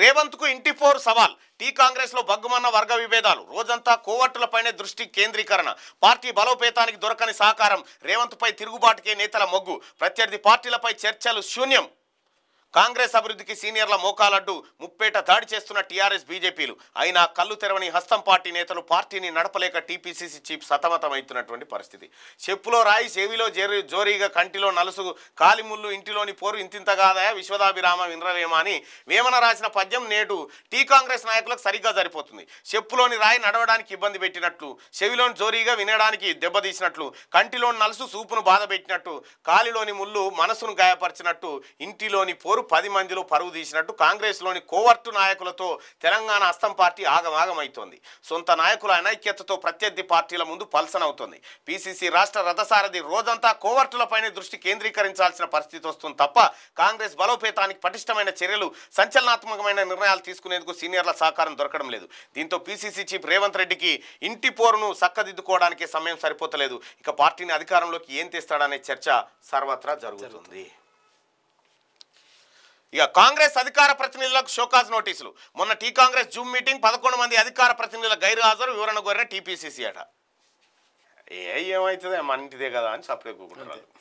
రేవంత్ కు ఇంటి ఫోర్ సవాల్ టీ కాంగ్రెస్ లో బగ్గుమన్న వర్గ విభేదాలు రోజంతా కోవట్టులపైనే దృష్టి కేంద్రీకరణ పార్టీ బలోపేతానికి దొరకని సహకారం రేవంత్ పై తిరుగుబాటుకే నేతల మొగ్గు ప్రత్యర్థి పార్టీలపై చర్చలు శూన్యం కాంగ్రెస్ అభివృద్ధికి సీనియర్ల మోకాలడ్డు ముప్పేట దాడి చేస్తున్న టీఆర్ఎస్ బీజేపీలు అయినా కళ్ళు తెరవని హస్తం పార్టీ నేతలు పార్టీని నడపలేక టీపీసీసీ చీఫ్ సతమతమవుతున్నటువంటి పరిస్థితి చెప్పులో రాయి చెవిలో జరి జోరీగా కంటిలో నలుసు కాలిముళ్ళు ఇంటిలోని పోరు ఇంతింత విశ్వదాభిరామ వినరలేమా అని వేమన రాసిన పద్యం నేడు టీ కాంగ్రెస్ నాయకులకు సరిగ్గా సరిపోతుంది చెప్పులోని రాయి నడవడానికి ఇబ్బంది పెట్టినట్లు చెవిలోని జోరీగా వినడానికి దెబ్బతీసినట్లు కంటిలోని నలుసు సూపును బాధ పెట్టినట్టు కాలిలోని ముళ్ళు మనసును గాయపరిచినట్టు ఇంటిలోని పోరు ఎవరు పది మందిలో పరువు తీసినట్టు కాంగ్రెస్లోని కోవర్టు నాయకులతో తెలంగాణ అస్తం పార్టీ ఆగమాగమైతోంది సొంత నాయకుల అనైక్యతతో ప్రత్యర్థి పార్టీల ముందు పల్సనవుతోంది పీసీసీ రాష్ట్ర రథసారథి రోజంతా కోవర్టులపైనే దృష్టి కేంద్రీకరించాల్సిన పరిస్థితి వస్తుంది తప్ప కాంగ్రెస్ బలోపేతానికి పటిష్టమైన చర్యలు సంచలనాత్మకమైన నిర్ణయాలు తీసుకునేందుకు సీనియర్ల సహకారం దొరకడం లేదు దీంతో పీసీసీ చీఫ్ రేవంత్ రెడ్డికి ఇంటి పోరును సక్కదిద్దుకోవడానికి సమయం సరిపోతలేదు ఇక పార్టీని అధికారంలోకి ఏం తీస్తాడనే చర్చ సర్వత్రా జరుగుతుంది ఇక కాంగ్రెస్ అధికార ప్రతినిధులకు షోకాజ్ నోటీసులు మొన్న టీ కాంగ్రెస్ జూమ్ మీటింగ్ పదకొండు మంది అధికార ప్రతినిధుల హాజరు వివరణ కోరిన టీపీసీసీ అట ఏ ఏమవుతుందే మన ఇంటిదే కదా అని సపరేట్ కూకుంటున్నారు